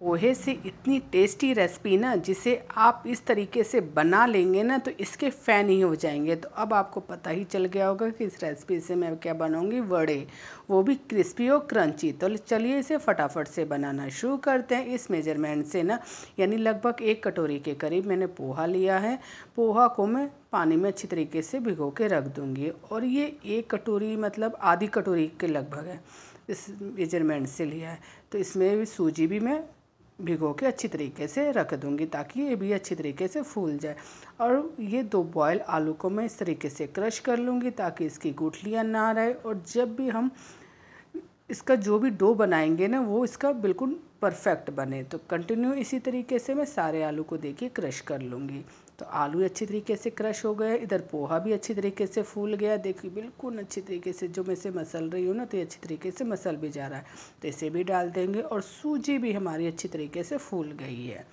पोहे से इतनी tasty recipe ना जिसे आप इस तरीके से बना लेंगे ना तो इसके फ़ैन ही हो जाएंगे तो अब आपको पता ही चल गया होगा कि इस रेसिपी से मैं क्या बनाऊंगी वड़े वो भी क्रिस्पी और क्रंची तो चलिए इसे फटाफट से बनाना शुरू करते हैं इस मेजरमेंट से ना यानी लगभग एक कटोरी के करीब मैंने पोहा लिया है पोहा को मैं पानी में अच्छी तरीके से भिगो के रख दूँगी और ये एक कटोरी मतलब आधी कटोरी के लगभग है इस मेजरमेंट से लिया है तो इसमें भी सूजी भी मैं भिगो के अच्छी तरीके से रख दूंगी ताकि ये भी अच्छी तरीके से फूल जाए और ये दो बॉयल आलू को मैं इस तरीके से क्रश कर लूँगी ताकि इसकी गुठलियाँ ना रहे और जब भी हम इसका जो भी डो बनाएंगे ना वो इसका बिल्कुल परफेक्ट बने तो कंटिन्यू इसी तरीके से मैं सारे आलू को देखिए क्रश कर लूँगी तो आलू अच्छी तरीके से क्रश हो गए इधर पोहा भी अच्छी तरीके से फूल गया देखिए बिल्कुल अच्छी तरीके से जो मैं इसे मसल रही हूँ ना तो ये अच्छी तरीके से मसल भी जा रहा है तो इसे भी डाल देंगे और सूजी भी हमारी अच्छी तरीके से फूल गई है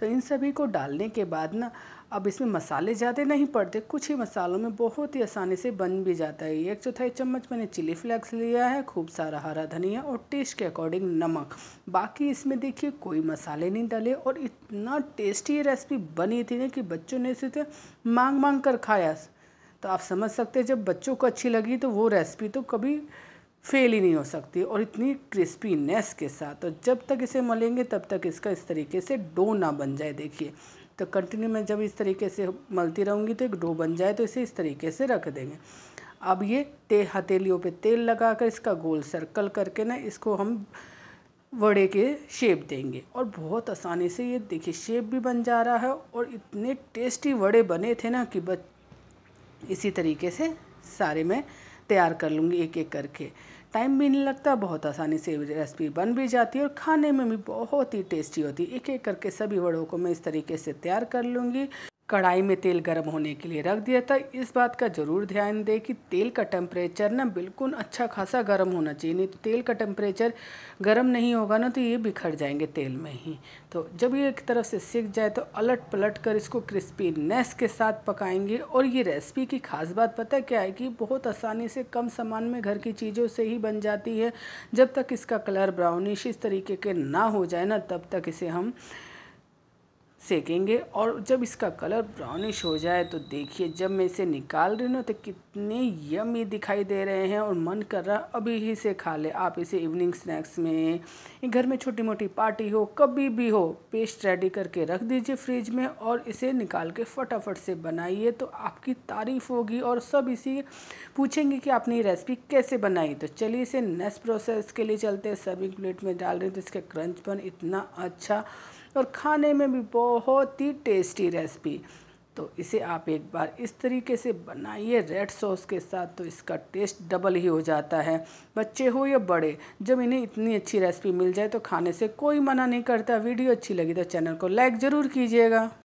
तो इन सभी को डालने के बाद ना अब इसमें मसाले ज़्यादा नहीं पड़ते कुछ ही मसालों में बहुत ही आसानी से बन भी जाता है एक चौथाई चम्मच मैंने चिली फ्लेक्स लिया है खूब सारा हरा धनिया और टेस्ट के अकॉर्डिंग नमक बाकी इसमें देखिए कोई मसाले नहीं डाले और इतना टेस्टी ये रेसिपी बनी थी ना कि बच्चों ने इसे तो मांग मांग कर खाया तो आप समझ सकते हैं जब बच्चों को अच्छी लगी तो वो रेसिपी तो कभी फेल ही नहीं हो सकती और इतनी क्रिस्पीनेस के साथ और जब तक इसे मलेंगे तब तक इसका इस तरीके से डो ना बन जाए देखिए तो कंटिन्यू में जब इस तरीके से मलती रहूँगी तो एक डो बन जाए तो इसे इस तरीके से रख देंगे अब ये ते हथेलियों पे तेल लगाकर इसका गोल सर्कल करके ना इसको हम वड़े के शेप देंगे और बहुत आसानी से ये देखिए शेप भी बन जा रहा है और इतने टेस्टी वड़े बने थे ना कि बस इसी तरीके से सारे में तैयार कर लूँगी एक एक करके टाइम भी नहीं लगता बहुत आसानी से रेसिपी बन भी जाती है और खाने में भी बहुत ही टेस्टी होती है एक एक करके सभी वड़ों को मैं इस तरीके से तैयार कर लूँगी कढ़ाई में तेल गर्म होने के लिए रख दिया था इस बात का ज़रूर ध्यान दें कि तेल का टेम्परेचर ना बिल्कुल अच्छा खासा गर्म होना चाहिए नहीं तो तेल का टेम्परेचर गर्म नहीं होगा ना तो ये बिखर जाएंगे तेल में ही तो जब ये एक तरफ से सीख जाए तो अलट पलट कर इसको नेस के साथ पकाएंगे और ये रेसिपी की खास बात पता है क्या है कि बहुत आसानी से कम सामान में घर की चीज़ों से ही बन जाती है जब तक इसका कलर ब्राउनिश इस तरीके के ना हो जाए ना तब तक इसे हम सेकेंगे और जब इसका कलर ब्राउनिश हो जाए तो देखिए जब मैं इसे निकाल रही हूँ तो कितने यमी दिखाई दे रहे हैं और मन कर रहा अभी ही से खा ले आप इसे इवनिंग स्नैक्स में घर में छोटी मोटी पार्टी हो कभी भी हो पेस्ट रेडी करके रख दीजिए फ्रिज में और इसे निकाल के फटाफट से बनाइए तो आपकी तारीफ़ होगी और सब इसी पूछेंगे कि आपने ये रेसिपी कैसे बनाई तो चलिए इसे नेक्स्ट प्रोसेस के लिए चलते हैं सर्विंग प्लेट में डाल रहे हैं तो इसका क्रंचपन इतना अच्छा और खाने में भी बहुत ही टेस्टी रेसिपी तो इसे आप एक बार इस तरीके से बनाइए रेड सॉस के साथ तो इसका टेस्ट डबल ही हो जाता है बच्चे हो या बड़े जब इन्हें इतनी अच्छी रेसिपी मिल जाए तो खाने से कोई मना नहीं करता वीडियो अच्छी लगी तो चैनल को लाइक ज़रूर कीजिएगा